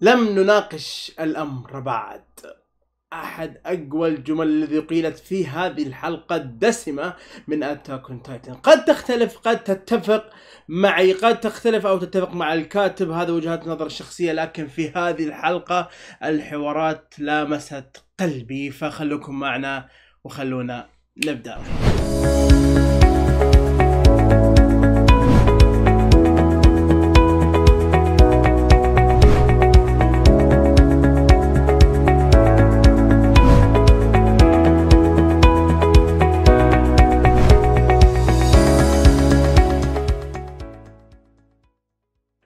لم نناقش الأمر بعد أحد أقوى الجمل الذي قيلت في هذه الحلقة الدسمة من أتاك تايتن قد تختلف قد تتفق معي قد تختلف أو تتفق مع الكاتب هذا وجهات نظر شخصية لكن في هذه الحلقة الحوارات لامست قلبي فخلوكم معنا وخلونا نبدأ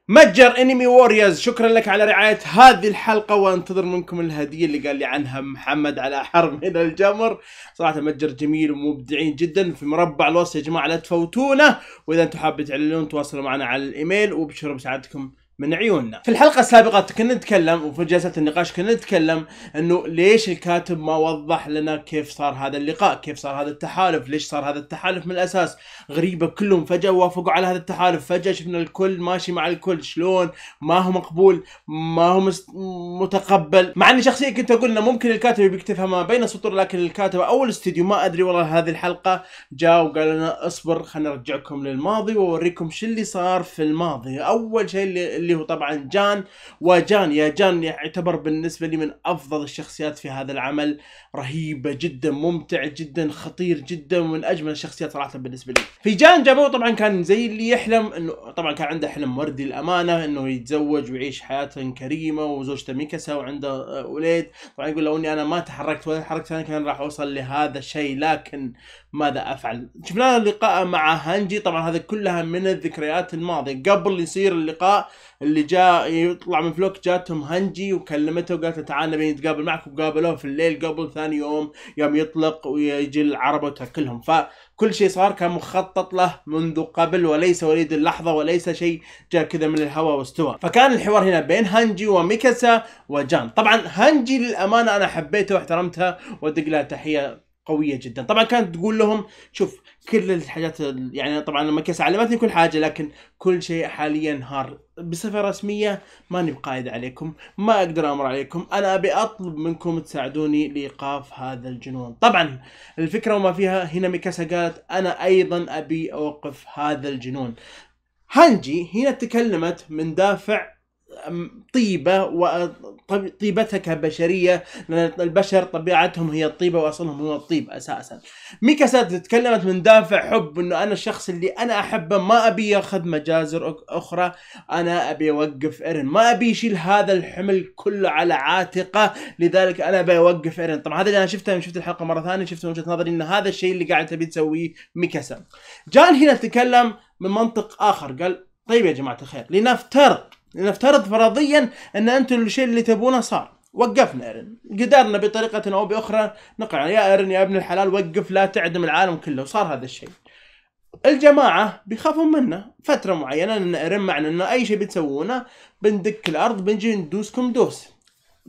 متجر انمي ووريرز شكرا لك على رعايه هذه الحلقه وانتظر منكم الهديه اللي قال لي عنها محمد على حر من الجمر صراحه متجر جميل ومبدعين جدا في مربع الوصف يا جماعه لا تفوتونه واذا انتم حابين تعلنون تواصلوا معنا على الايميل وبشرب بسعادتكم من عيوننا في الحلقه السابقه كنا نتكلم وفي جلسه النقاش كنا نتكلم انه ليش الكاتب ما وضح لنا كيف صار هذا اللقاء كيف صار هذا التحالف ليش صار هذا التحالف من الاساس غريبه كلهم فجاه وافقوا على هذا التحالف فجاه شفنا الكل ماشي مع الكل شلون ما هو مقبول ما هو مست... متقبل مع اني شخصيا كنت اقول انه ممكن الكاتب بيكتفها ما بين السطور لكن الكاتب او الاستديو ما ادري والله هذه الحلقه جاء وقال لنا اصبر خلينا نرجعكم للماضي واوريكم شو اللي صار في الماضي اول شيء اللي اللي هو طبعا جان وجان يا جان يعتبر بالنسبة لي من أفضل الشخصيات في هذا العمل رهيبة جدا ممتع جدا خطير جدا ومن أجمل الشخصيات صراحة بالنسبة لي في جان جابوه طبعا كان زي اللي يحلم أنه طبعا كان عنده حلم وردي الأمانة أنه يتزوج ويعيش حياة كريمة وزوجته ميكاسا وعنده أولاد طبعا يقول لو أني أنا ما تحركت ولا تحركت أنا كان راح أوصل لهذا الشيء لكن ماذا افعل شفنا اللقاء مع هانجي طبعا هذا كلها من الذكريات الماضيه قبل يصير اللقاء اللي جاء يطلع من فلوك جاتهم هانجي وكلمته وقالت له تعال نبي نتقابل معك وقابلوه في الليل قبل ثاني يوم يوم يطلق ويجي العربه وتاكلهم فكل شيء صار كان مخطط له منذ قبل وليس وليد اللحظه وليس شيء جاء كذا من الهواء واستوى فكان الحوار هنا بين هانجي وميكاسا وجان طبعا هانجي للامانه انا حبيته واحترمتها وادق لها تحيه قويه جدا طبعا كانت تقول لهم شوف كل الحاجات يعني طبعا لما كيس علمتني كل حاجه لكن كل شيء حاليا انهار بصفه رسميه ماني بقايد عليكم ما اقدر امر عليكم انا ابي اطلب منكم تساعدوني لايقاف هذا الجنون طبعا الفكره وما فيها هنا ميكاسا قالت انا ايضا ابي اوقف هذا الجنون هانجي هنا تكلمت من دافع طيبة وطيبتها كبشرية لأن البشر طبيعتهم هي الطيبة وأصلهم هو الطيب أساسا ميكاسا تكلمت من دافع حب أنه أنا الشخص اللي أنا أحبه ما أبي ياخذ مجازر أخرى أنا أبي أوقف إيرن ما أبي يشيل هذا الحمل كله على عاتقه لذلك أنا أبي أوقف إيرن طبعا هذا اللي أنا شفته شفت الحلقة مرة ثانية شفت من وجهة نظري أن هذا الشيء اللي قاعد تبي تسويه ميكاسا. جان هنا تكلم من منطق آخر قال طيب يا جماعة الخير لنفترض نفترض فرضيا ان انتم الشيء اللي تبونه صار وقفنا ايرن قدرنا بطريقه او باخرى نقع يا ايرن يا ابن الحلال وقف لا تعدم العالم كله وصار هذا الشيء الجماعة بيخافون منا فترة معينة لأن إيرن معنا أنه أي شيء بتسوونه بندك الأرض بنجي ندوسكم دوس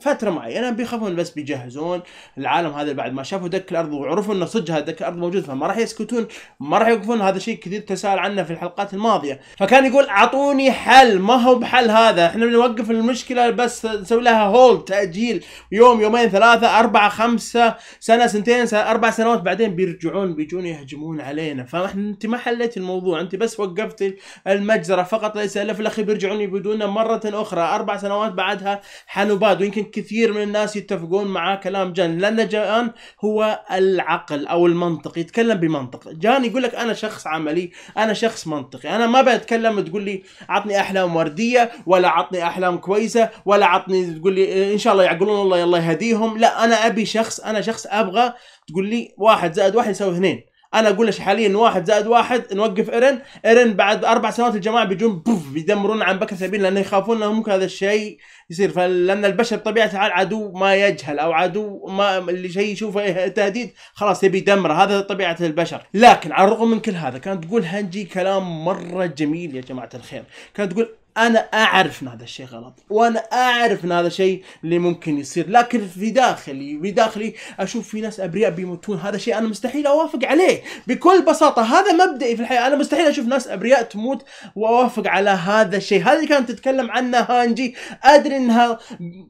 فتره معينه يعني بيخافون بس بيجهزون العالم هذا بعد ما شافوا دك الارض وعرفوا انه صدق هذا دك الارض موجود فما راح يسكتون ما راح يوقفون هذا شيء كثير تسال عنه في الحلقات الماضيه فكان يقول اعطوني حل ما هو بحل هذا احنا بنوقف المشكله بس نسوي لها هولد تاجيل يوم يومين ثلاثه اربعه خمسه سنه سنتين سنة اربع سنوات بعدين بيرجعون بيجون يهجمون علينا فاحنا انت ما حليت الموضوع انت بس وقفت المجزره فقط ليس الا في الاخير بيرجعون يبدونا مره اخرى اربع سنوات بعدها حنباد ويمكن يمكن كثير من الناس يتفقون مع كلام جان لان جان هو العقل او المنطق يتكلم بمنطق جان يقول لك انا شخص عملي انا شخص منطقي انا ما بتكلم تقول لي عطني احلام ورديه ولا عطني احلام كويسه ولا عطني تقول لي ان شاء الله يعقلون الله يلا يهديهم لا انا ابي شخص انا شخص ابغى تقول لي واحد زائد واحد يساوي اثنين انا اقول لك حاليا واحد زائد واحد نوقف ايرن ايرن بعد اربع سنوات الجماعه بيجون بوف بيدمرون عن بكر سبيل لانه يخافون انه ممكن هذا الشيء يصير فلان البشر بطبيعه الحال عدو ما يجهل او عدو ما اللي شيء يشوفه تهديد خلاص يبي يدمره هذا طبيعه البشر لكن على الرغم من كل هذا كانت تقول هنجي كلام مره جميل يا جماعه الخير كانت تقول انا اعرف ان هذا الشيء غلط وانا اعرف ان هذا الشيء اللي ممكن يصير لكن في داخلي في داخلي اشوف في ناس ابرياء بيموتون هذا شيء انا مستحيل اوافق عليه بكل بساطه هذا مبدئي في الحياه انا مستحيل اشوف ناس ابرياء تموت واوافق على هذا الشيء هذا اللي كانت تتكلم عنه هانجي ادري انها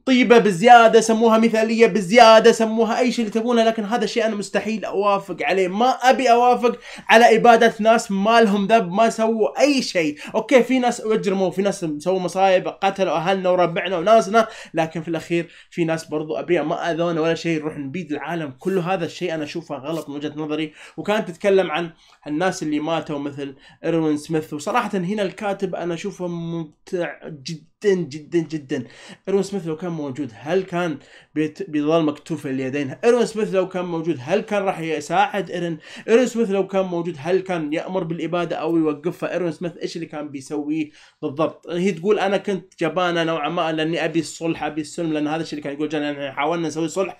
طيبه بزياده سموها مثاليه بزياده سموها اي شيء اللي تبونه لكن هذا الشيء انا مستحيل اوافق عليه ما ابي اوافق على اباده ناس ما لهم ذنب ما سووا اي شيء اوكي في ناس اجرموا في ناس ناس سووا مصايب قتلوا اهلنا وربعنا وناسنا لكن في الاخير في ناس برضو ابرياء ما اذونا ولا شيء نروح نبيد العالم كل هذا الشيء انا اشوفه غلط من وجهه نظري وكانت تتكلم عن الناس اللي ماتوا مثل ايروين سميث وصراحه هنا الكاتب انا اشوفه ممتع جدا جدا جدا جدا ايرون سميث لو كان موجود هل كان بيظل مكتوف اليدين ايرون سميث لو كان موجود هل كان راح يساعد ايرن ايرون سميث لو كان موجود هل كان يامر بالاباده او يوقفها ايرون سميث ايش اللي كان بيسويه بالضبط هي تقول انا كنت جبانه نوعا ما لاني ابي الصلح ابي السلم لان هذا الشيء اللي كان يقول جانا حاولنا نسوي صلح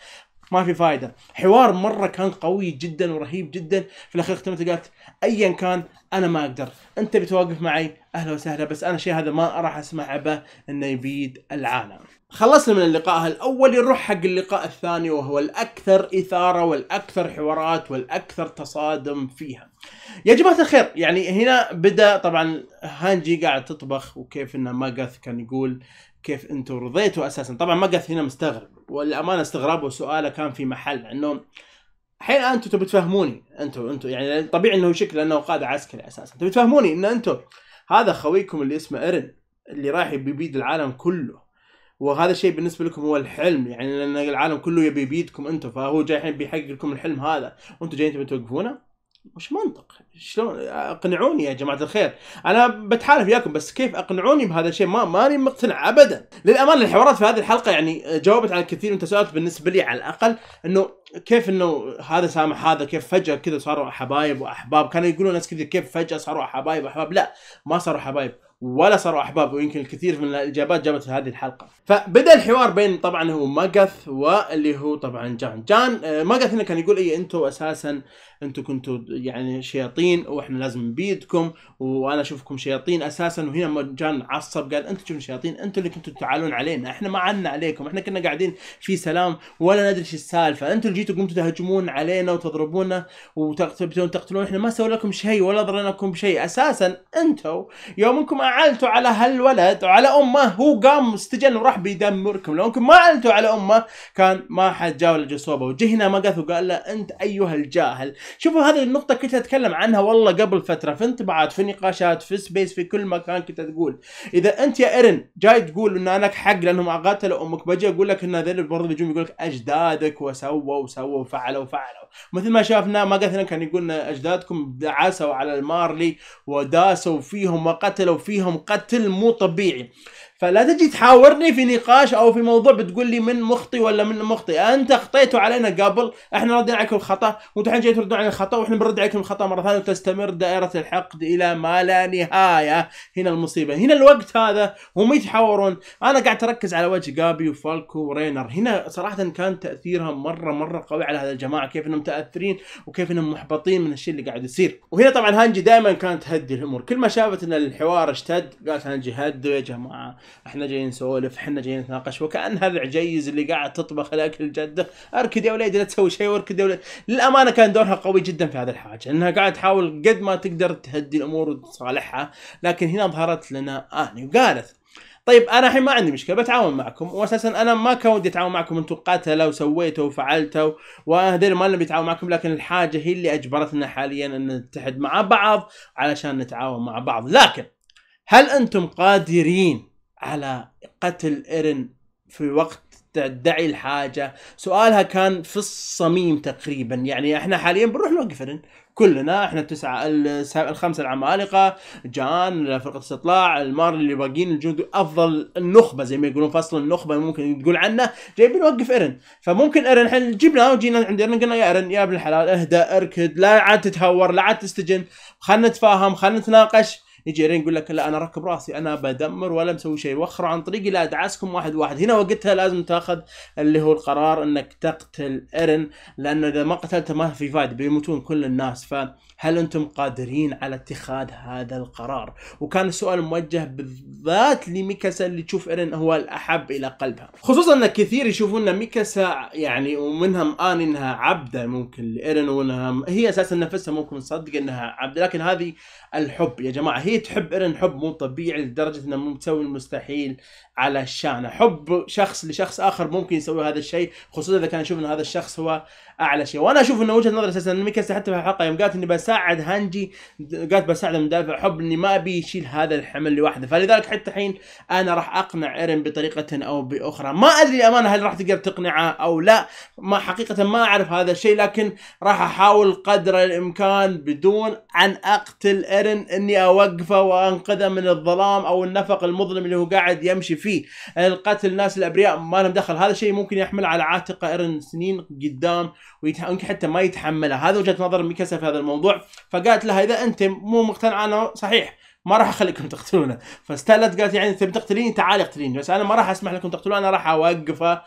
ما في فائده حوار مره كان قوي جدا ورهيب جدا في الاخير اختمت قالت ايا كان انا ما اقدر انت بتوقف معي اهلا وسهلا بس انا شيء هذا ما راح اسمع به انه يبيد العالم خلصنا من اللقاء الاول نروح حق اللقاء الثاني وهو الاكثر اثاره والاكثر حوارات والاكثر تصادم فيها يا جماعه الخير يعني هنا بدا طبعا هانجي قاعد تطبخ وكيف ان ماجاث كان يقول كيف انتم رضيتوا اساسا طبعا ماجاث هنا مستغرب والامانه استغرابه وسؤاله كان في محل انه الحين انتم تبي تفهموني انتم انتم يعني طبيعي انه شكله انه قائد عسكري اساسا تبي تفهموني ان انتم هذا خويكم اللي اسمه ايرن اللي رايح يبيد العالم كله وهذا الشيء بالنسبه لكم هو الحلم يعني لان العالم كله يبي يبيدكم انتم فهو جاي الحين بيحقق لكم الحلم هذا وانتم جايين تبي توقفونه مش منطق شلون اقنعوني يا جماعه الخير انا بتحالف وياكم بس كيف اقنعوني بهذا الشيء ما ماني مقتنع ابدا للامانه الحوارات في هذه الحلقه يعني جاوبت على كثير من التساؤلات بالنسبه لي على الاقل انه كيف انه هذا سامح هذا كيف فجاه كذا صاروا حبايب واحباب كانوا يقولون ناس كذا كيف فجاه صاروا حبايب واحباب لا ما صاروا حبايب ولا صاروا احباب ويمكن الكثير من الاجابات جابت في هذه الحلقه فبدا الحوار بين طبعا هو ماجث واللي هو طبعا جان جان آه، ماجث هنا كان يقول اي انتم اساسا انتم كنتوا يعني شياطين واحنا لازم نبيدكم وانا اشوفكم شياطين اساسا وهنا جان عصب قال انتم شوفوا شياطين انتم اللي كنتوا تعالون علينا احنا ما عنا عليكم احنا كنا قاعدين في سلام ولا ندري ايش السالفه انتم اللي جيتوا قمتوا تهجمون علينا وتضربونا وتقتلون احنا ما سوينا لكم شيء ولا ضرناكم بشيء اساسا انتم يوم انكم اعلنتوا على هالولد وعلى امه هو قام استجن وراح بيدمركم لو انكم ما اعلنتوا على امه كان ما حد جاوله صوبه وجه هنا مقث وقال له انت ايها الجاهل شوفوا هذه النقطه كنت اتكلم عنها والله قبل فتره في انطباعات في نقاشات في سبيس في كل مكان كنت تقول اذا انت يا ايرن جاي تقول ان انك حق لانهم قتلوا امك بجي اقول لك ان هذول برضه بيجون يقول لك اجدادك وسووا وسووا وفعلوا وفعلوا مثل ما شافنا قتلنا كان يقول ان اجدادكم دعسوا على المارلي وداسوا فيهم وقتلوا فيهم فيهم قتل مو طبيعي فلا تجي تحاورني في نقاش او في موضوع بتقول لي من مخطي ولا من مخطي انت اخطيتوا علينا قبل احنا ردينا عليكم الخطا وانتم الحين جاي تردون علينا الخطا واحنا بنرد عليكم الخطا مره ثانيه وتستمر دائره الحقد الى ما لا نهايه هنا المصيبه هنا الوقت هذا هم يتحاورون انا قاعد اركز على وجه جابي وفالكو ورينر هنا صراحه كان تاثيرها مره مره قوي على هذا الجماعه كيف انهم متاثرين وكيف انهم محبطين من الشيء اللي قاعد يصير وهنا طبعا هانجي دائما كانت تهدي الامور كل ما شافت ان الحوار اشتد قالت هانجي هدوا يا جماعه احنا جايين نسولف احنا جايين نتناقش وكان هذا العجيز اللي قاعد تطبخ الاكل جده اركد يا وليدي لا تسوي شيء واركد يا وليدي للامانه كان دورها قوي جدا في هذا الحاجه انها قاعد تحاول قد ما تقدر تهدي الامور وتصالحها لكن هنا ظهرت لنا اني وقالت طيب انا الحين ما عندي مشكله بتعاون معكم واساسا انا ما كان ودي اتعاون معكم انتم قاتله وسويته وفعلته وهذول ما نبي نتعاون معكم لكن الحاجه هي اللي اجبرتنا حاليا ان نتحد مع بعض علشان نتعاون مع بعض لكن هل انتم قادرين على قتل ايرن في وقت تدعي الحاجه سؤالها كان في الصميم تقريبا يعني احنا حاليا بنروح نوقف ايرن كلنا احنا التسعه الخمسه العمالقه جان فرقه استطلاع المار اللي باقيين الجنود افضل النخبه زي ما يقولون فصل النخبه ممكن تقول عنه جايبين نوقف ايرن فممكن ايرن احنا جبناه وجينا عند ايرن قلنا يا ايرن يا ابن الحلال اهدى اركد لا عاد تتهور لا عاد تستجن خلنا نتفاهم خلنا نتناقش يجي رين يقول لك لا انا اركب راسي انا بدمر ولا مسوي شيء وخروا عن طريقي لا ادعسكم واحد واحد هنا وقتها لازم تاخذ اللي هو القرار انك تقتل ايرن لانه اذا ما قتلته ما في فايده بيموتون كل الناس فهل انتم قادرين على اتخاذ هذا القرار وكان السؤال موجه بالذات لميكاسا اللي تشوف ايرن هو الاحب الى قلبها خصوصا ان كثير يشوفون ان ميكاسا يعني ومنهم ان انها عبده ممكن لايرن وانها هي اساسا نفسها ممكن تصدق انها عبده لكن هذه الحب يا جماعه هي تحب ايرن حب مو طبيعي لدرجه انه مو مسوي المستحيل على شأنه حب شخص لشخص آخر ممكن يسوي هذا الشيء خصوصا إذا كان يشوف أن هذا الشخص هو أعلى شيء وأنا أشوف أن وجهة نظري أساسا ميكاسا حتى في الحلقة يوم قالت إني بساعد هانجي قالت بساعده من دافع حب إني ما أبي يشيل هذا الحمل لوحده فلذلك حتى الحين أنا راح أقنع إيرن بطريقة أو بأخرى ما أدري أمانة هل راح تقدر تقنعه أو لا ما حقيقة ما أعرف هذا الشيء لكن راح أحاول قدر الإمكان بدون أن أقتل إيرن إني أوقفه وأنقذه من الظلام أو النفق المظلم اللي هو قاعد يمشي فيه فيه القتل الناس الابرياء ما لهم دخل هذا الشيء ممكن يحمل على عاتقه ايرن سنين قدام ويمكن حتى ما يتحملها هذا وجهه نظر ميكاسا في هذا الموضوع فقالت لها اذا انت مو مقتنع انا صحيح ما راح اخليكم تقتلونه فاستلت قالت يعني انت بتقتليني تعالي اقتليني بس انا ما راح اسمح لكم تقتلونه انا راح اوقفه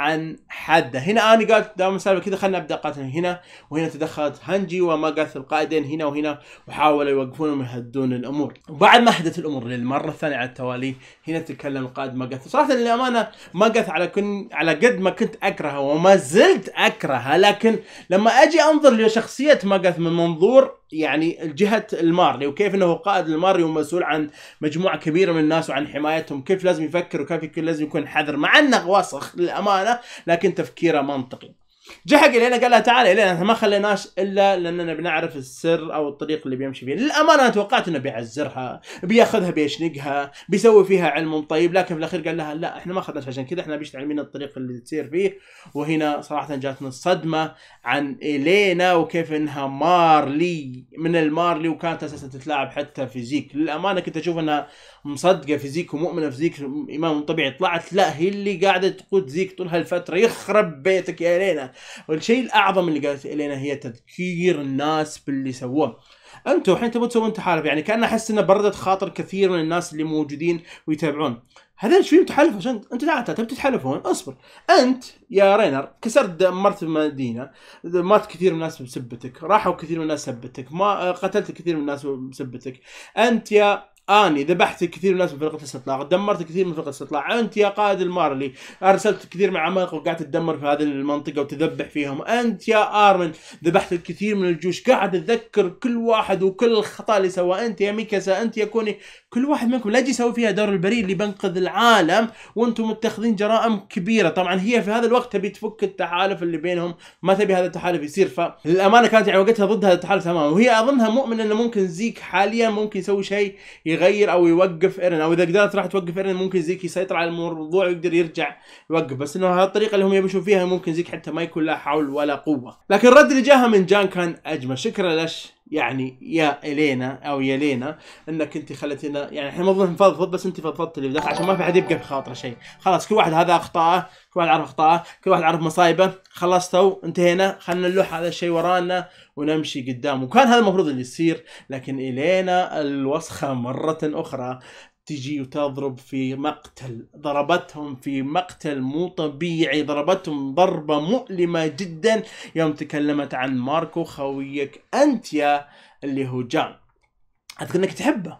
عن حده هنا اني قالت دام السالفه كذا خلنا ابدا قاتل هنا وهنا تدخلت هانجي وما قالت القائدين هنا وهنا وحاولوا يوقفونهم ويهدون الامور وبعد ما هدت الامور للمره الثانيه على التوالي هنا تكلم القائد ماجاث صراحه للامانه ماجاث على كن على قد ما كنت اكرهه وما زلت اكرهه لكن لما اجي انظر لشخصيه ماجاث من منظور يعني جهه المارلي وكيف انه قائد المارلي ومسؤول عن مجموعه كبيره من الناس وعن حمايتهم كيف لازم يفكر وكيف لازم يكون حذر مع انه وسخ للامانه لكن تفكيره منطقي جا حق الينا قال لها تعال الينا احنا ما خليناش الا لاننا بنعرف السر او الطريق اللي بيمشي فيه للامانه انا توقعت انه بيعزرها بياخذها بيشنقها بيسوي فيها علم طيب لكن في الاخير قال لها لا احنا ما اخذناش عشان كذا احنا تعلمينا الطريق اللي تصير فيه وهنا صراحه جاتنا الصدمه عن الينا وكيف انها مارلي من المارلي وكانت اساسا تتلاعب حتى فيزيك للامانه كنت اشوف انها مصدقه فيزيك ومؤمنه فيزيك ايمان طبيعي طلعت لا هي اللي قاعده تقود زيك طول هالفتره يخرب بيتك يا الينا والشيء الاعظم اللي قالت الينا هي تذكير الناس باللي سووه انتم الحين تبون تسوون تحالف يعني كان احس انه بردت خاطر كثير من الناس اللي موجودين ويتابعون هذا ايش فيهم تحالف عشان انت تعال تبي تتحالفون اصبر انت يا رينر كسرت مرت المدينه مات كثير من الناس بسبتك راحوا كثير من الناس سبتك ما قتلت كثير من الناس بسبتك انت يا اني ذبحت كثير من الناس من فرقه الاستطلاع، دمرت كثير من فرقه الاستطلاع، انت يا قائد المارلي ارسلت كثير من عمالقه وقعدت تدمر في هذه المنطقه وتذبح فيهم، انت يا ارمن ذبحت الكثير من الجيوش، قاعد اتذكر كل واحد وكل الخطا اللي سواه، انت يا ميكاسا، انت يا كوني، كل واحد منكم لا يجي يسوي فيها دور البريء اللي بنقذ العالم وانتم متخذين جرائم كبيره، طبعا هي في هذا الوقت تبي تفك التحالف اللي بينهم، ما تبي هذا التحالف يصير، فللامانه كانت عوقتها يعني ضد هذا التحالف تماما، وهي اظنها مؤمنه انه ممكن زيك حاليا ممكن يسوي شيء يغير او يوقف ايرن او اذا قدرت راح توقف ايرن ممكن زيك يسيطر على الموضوع ويقدر يرجع يوقف بس انه هالطريقه اللي هم يمشون فيها ممكن زيك حتى ما يكون لا حول ولا قوه لكن الرد اللي جاها من جان كان اجمل شكرا لش يعني يا الينا او يا لينا انك انت خليتينا يعني احنا المفروض نفضفض بس انت فضفضت اللي بداخل عشان ما في حد يبقى في خاطره شيء، خلاص كل واحد هذا اخطاءه، كل واحد عرف اخطاءه، كل واحد عرف مصايبه، خلصتوا انتهينا، خلنا نلوح هذا الشيء ورانا ونمشي قدام، وكان هذا المفروض اللي يصير، لكن الينا الوسخه مره اخرى تجي وتضرب في مقتل ضربتهم في مقتل مو طبيعي ضربتهم ضربة مؤلمة جدا يوم تكلمت عن ماركو خويك أنت يا اللي هو جان أذكر أنك تحبه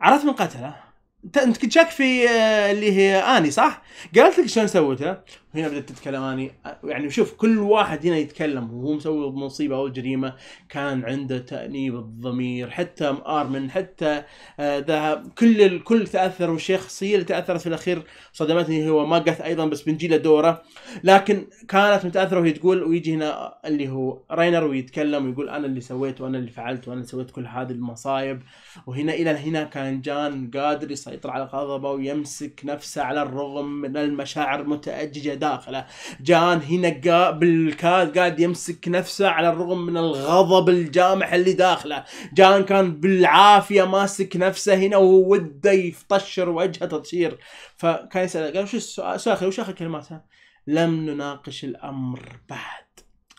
عرفت من قتله انت كنت شاك في آه، اللي هي اني صح؟ قالت لك شلون سوته؟ هنا بدات تتكلم اني يعني شوف كل واحد هنا يتكلم وهو مسوي مصيبه او جريمه كان عنده تانيب الضمير حتى ارمن حتى آه، ذهب كل الكل تاثر والشخصيه اللي تاثرت في الاخير صدمتني هو ما قت ايضا بس بنجي له دوره لكن كانت متاثره وهي تقول ويجي هنا اللي هو راينر ويتكلم ويقول انا اللي سويت وانا اللي فعلت وانا اللي سويت كل هذه المصايب وهنا الى هنا كان جان قادر يسيطر على غضبه ويمسك نفسه على الرغم من المشاعر المتاججه داخله جان هنا بالكاد قاعد يمسك نفسه على الرغم من الغضب الجامح اللي داخله جان كان بالعافية ماسك نفسه هنا ووده يفطشر وجهه تطشير فكان يسأله قال شو السؤال اخي وش آخر كلماتها لم نناقش الأمر بعد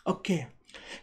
أوكي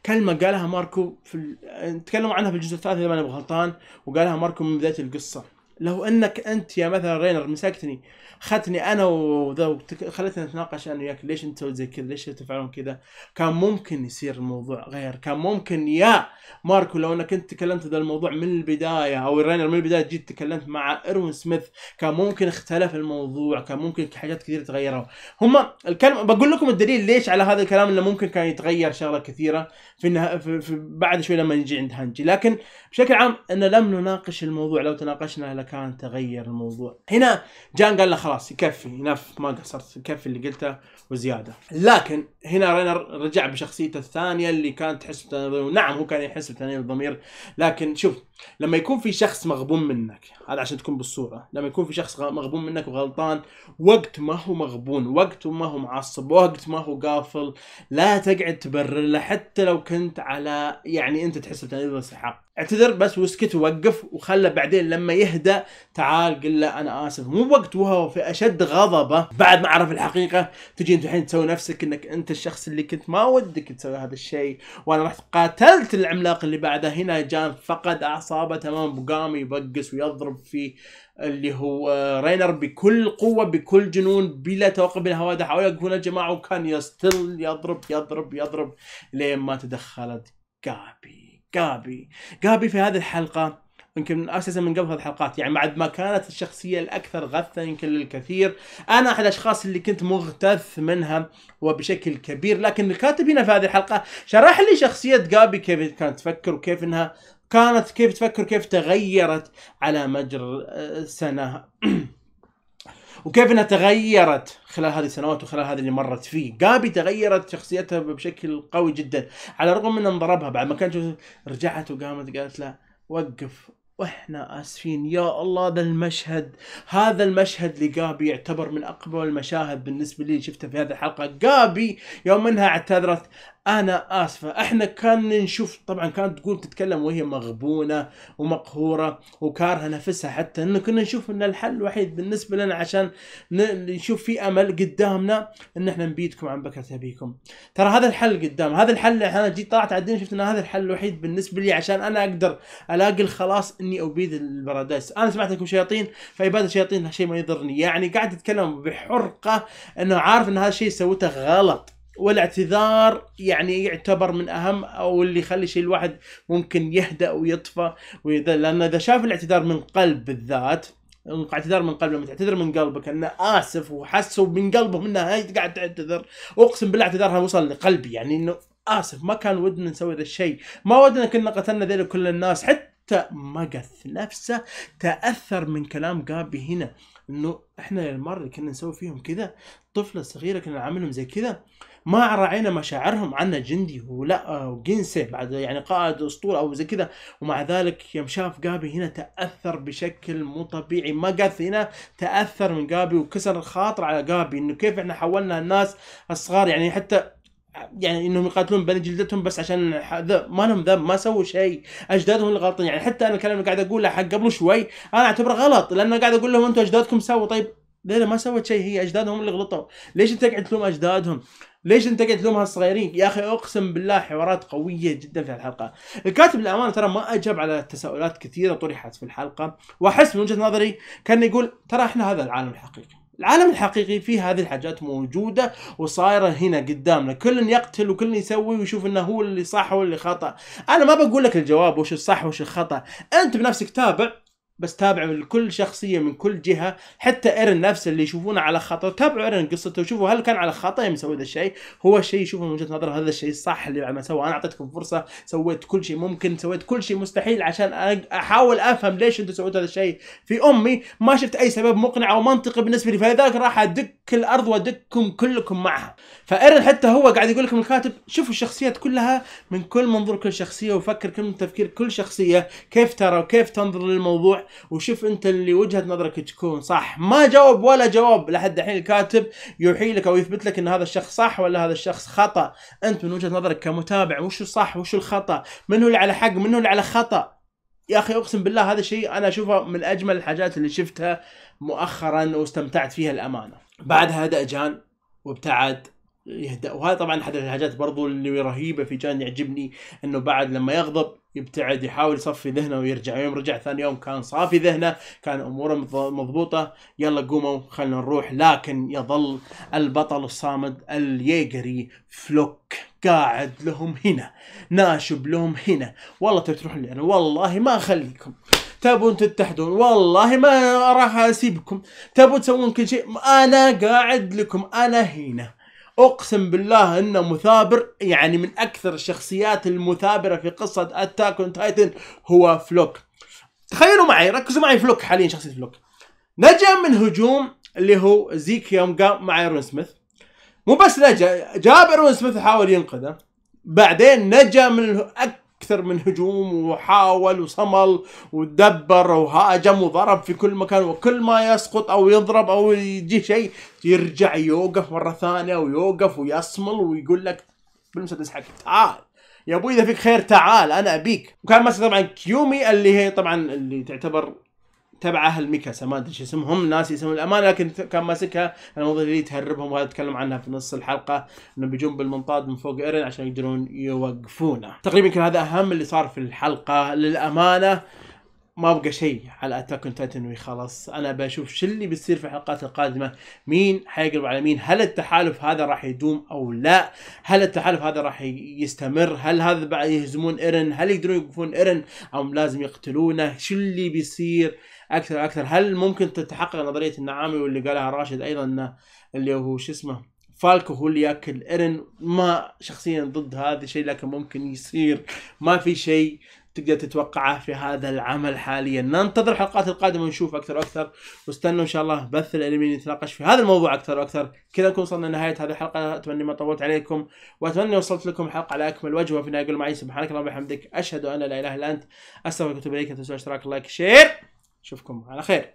كلمة قالها ماركو في ال... تكلموا عنها في الجزء الثالث إذا ماني غلطان وقالها ماركو من بداية القصة لو انك انت يا مثلا رينر مسكتني خدتني انا وذا وخلتني نتناقش انا وياك ليش انت زي كذا ليش تفعلون كذا كان ممكن يصير الموضوع غير كان ممكن يا ماركو لو انك انت تكلمت ذا الموضوع من البدايه او رينر من البدايه جيت تكلمت مع ايرون سميث كان ممكن اختلف الموضوع كان ممكن حاجات كثيره تغيروا هم الكلمه بقول لكم الدليل ليش على هذا الكلام انه ممكن كان يتغير شغله كثيره في, النها... في, في بعد شوي لما نجي عند هانجي لكن بشكل عام انه لم نناقش الموضوع لو تناقشنا لكان تغير الموضوع هنا جان قال له خلاص يكفي ينف ما قصرت يكفي اللي قلته وزياده لكن هنا رينر رجع بشخصيته الثانيه اللي كانت تحس نعم هو كان يحس بتنين الضمير لكن شوف لما يكون في شخص مغبون منك هذا عشان تكون بالصوره لما يكون في شخص مغبون منك وغلطان وقت ما هو مغبون وقت ما هو معصب وقت ما هو قافل لا تقعد تبرر له حتى لو كنت على يعني انت تحس بتنازل حق اعتذر بس واسكت ووقف وخله بعدين لما يهدى تعال قل له انا اسف مو بوقت وهو في اشد غضبه بعد ما عرف الحقيقه تجي انت الحين تسوي نفسك انك انت الشخص اللي كنت ما ودك تسوي هذا الشيء وانا رحت قاتلت العملاق اللي بعده هنا جان فقد اعصابه تمام وقام يبقس ويضرب في اللي هو رينر بكل قوة بكل جنون بلا توقف من الهوادح حاول يقفون الجماعة وكان يستل يضرب يضرب يضرب لين ما تدخلت جابي جابي جابي في هذه الحلقة يمكن اساسا من قبل ثلاث حلقات يعني بعد ما كانت الشخصيه الاكثر غثا يمكن للكثير انا احد الاشخاص اللي كنت مغتث منها وبشكل كبير لكن الكاتب هنا في هذه الحلقه شرح لي شخصيه جابي كيف كانت تفكر وكيف انها كانت كيف تفكر كيف تغيرت على مجرى السنه آه، وكيف انها تغيرت خلال هذه السنوات وخلال هذه اللي مرت فيه جابي تغيرت شخصيتها بشكل قوي جدا على الرغم من انضربها بعد ما كان رجعت وقامت قالت له وقف واحنا اسفين يا الله ذا المشهد هذا المشهد لجابي يعتبر من اقوى المشاهد بالنسبه لي شفته في هذه الحلقه جابي يوم انها اعتذرت انا اسفه احنا كان نشوف طبعا كانت تقول تتكلم وهي مغبونه ومقهوره وكارهه نفسها حتى انه كنا نشوف ان الحل الوحيد بالنسبه لنا عشان نشوف في امل قدامنا ان احنا نبيدكم عن بكره ابيكم ترى هذا الحل قدام هذا الحل انا جيت طلعت على الدنيا شفت ان هذا الحل الوحيد بالنسبه لي عشان انا اقدر الاقي الخلاص اني ابيد البرادايس انا سمعت لكم شياطين فاباده الشياطين شيء ما يضرني يعني قاعد يتكلم بحرقه انه عارف ان هذا الشيء سويته غلط والاعتذار يعني يعتبر من اهم او اللي يخلي شيء الواحد ممكن يهدأ ويطفى واذا لان اذا شاف الاعتذار من قلب بالذات اعتذار من قلب لما تعتذر من قلبك انه اسف وحس من قلبه انه هاي قاعد تعتذر اقسم بالله اعتذارها وصل لقلبي يعني انه اسف ما كان ودنا نسوي ذا الشيء ما ودنا كنا قتلنا ذيل كل الناس حتى مقث نفسه تاثر من كلام جابي هنا انه احنا المره اللي كنا نسوي فيهم كذا طفله صغيره كنا نعاملهم زي كذا ما راعينا مشاعرهم عنا جندي ولا وجنسه آه، بعد يعني قائد اسطوره او زي كذا ومع ذلك يوم شاف جابي هنا تاثر بشكل مو طبيعي ما قاث هنا تاثر من جابي وكسر الخاطر على جابي انه كيف احنا حولنا الناس الصغار يعني حتى يعني انهم يقاتلون بني جلدتهم بس عشان ما لهم ذنب ما سووا شيء اجدادهم اللي غلطين يعني حتى انا الكلام اللي قاعد اقوله حق قبل شوي انا اعتبره غلط لان قاعد اقول لهم انتم اجدادكم سووا طيب ليه ما سوت شيء هي اجدادهم اللي غلطوا ليش انت قاعد تلوم اجدادهم ليش انت قاعد تلوم هالصغيرين يا اخي اقسم بالله حوارات قويه جدا في الحلقه الكاتب للامانه ترى ما اجاب على تساؤلات كثيره طرحت في الحلقه واحس من وجهه نظري كان يقول ترى احنا هذا العالم الحقيقي العالم الحقيقي فيه هذه الحاجات موجودة وصايرة هنا قدامنا كل يقتل وكل يسوي ويشوف انه هو اللي صح واللي خطأ انا ما بقول لك الجواب وش الصح وش الخطأ انت بنفسك تابع بس تابع كل شخصيه من كل جهه حتى ايرن نفسه اللي يشوفونه على خطأ تابعوا ايرن قصته وشوفوا هل كان على خطأ يوم يسوي هذا الشيء هو الشيء يشوفه من وجهه نظره هذا الشيء الصح اللي عم سوى انا اعطيتكم فرصه سويت كل شيء ممكن سويت كل شيء مستحيل عشان احاول افهم ليش انتم سويتوا هذا الشيء في امي ما شفت اي سبب مقنع او منطقي بالنسبه لي فلذلك راح ادك الارض وادككم كلكم معها فايرن حتى هو قاعد يقول لكم الكاتب شوفوا الشخصيات كلها من كل منظور كل شخصيه وفكر كم تفكير كل شخصيه كيف ترى وكيف تنظر للموضوع وشوف انت اللي وجهه نظرك تكون صح ما جاوب ولا جواب لحد الحين الكاتب يوحي لك او يثبت لك ان هذا الشخص صح ولا هذا الشخص خطا انت من وجهه نظرك كمتابع وش الصح وش الخطا من هو اللي على حق من هو اللي على خطا يا اخي اقسم بالله هذا شيء انا اشوفه من اجمل الحاجات اللي شفتها مؤخرا واستمتعت فيها الامانه بعدها هدا جان وابتعد يهدأ وهذا طبعا احد الحاجات برضو اللي رهيبه في جان يعجبني انه بعد لما يغضب يبتعد يحاول يصفي ذهنه ويرجع يوم رجع ثاني يوم كان صافي ذهنه كان اموره مضبوطه يلا قوموا خلينا نروح لكن يظل البطل الصامد الييجري فلوك قاعد لهم هنا ناشب لهم هنا والله تبي تروح انا والله ما اخليكم تبون تتحدون والله ما راح اسيبكم تبون تسوون كل شيء انا قاعد لكم انا هنا اقسم بالله انه مثابر يعني من اكثر الشخصيات المثابره في قصه اتاك اون تايتن هو فلوك تخيلوا معي ركزوا معي فلوك حاليا شخصيه فلوك نجا من هجوم اللي هو زيك يوم قام مع ايرون سميث مو بس نجا جاب ايرون سميث وحاول ينقذه بعدين نجا من اكثر من هجوم وحاول وصمل ودبر وهاجم وضرب في كل مكان وكل ما يسقط او يضرب او يجي شيء يرجع يوقف مره ثانيه ويوقف ويصمل ويقول لك بالمسدس حقك تعال يا ابوي اذا فيك خير تعال انا ابيك وكان ماسك طبعا كيومي اللي هي طبعا اللي تعتبر تبع اهل ميكاسا ما ادري شو اسمهم ناسي يسمون الامانه لكن كان ماسكها الموضوع اللي تهربهم وهذا اتكلم عنها في نص الحلقه انه بيجون بالمنطاد من فوق ايرن عشان يقدرون يوقفونه تقريبا كان هذا اهم اللي صار في الحلقه للامانه ما بقى شيء على اتاك اون تايتن خلاص انا بشوف شو اللي بيصير في الحلقات القادمه مين حيقلب على مين هل التحالف هذا راح يدوم او لا هل التحالف هذا راح يستمر هل هذا بعد يهزمون ايرن هل يقدرون يوقفون ايرن او لازم يقتلونه شو اللي بيصير اكثر اكثر هل ممكن تتحقق نظريه النعامي واللي قالها راشد ايضا اللي هو شو اسمه فالكو هو اللي ياكل ايرن ما شخصيا ضد هذا الشيء لكن ممكن يصير ما في شيء تقدر تتوقعه في هذا العمل حاليا ننتظر الحلقات القادمه ونشوف اكثر واكثر واستنوا ان شاء الله بث الانمي نتناقش في هذا الموضوع اكثر واكثر كذا نكون وصلنا لنهايه هذه الحلقه اتمنى ما طولت عليكم واتمنى وصلت لكم الحلقه على اكمل وجه وفي النهايه اقول معي سبحانك اللهم وبحمدك اشهد ان لا اله الا انت استغفرك واتوب اليك لا تنسوا الاشتراك لايك شير نشوفكم على خير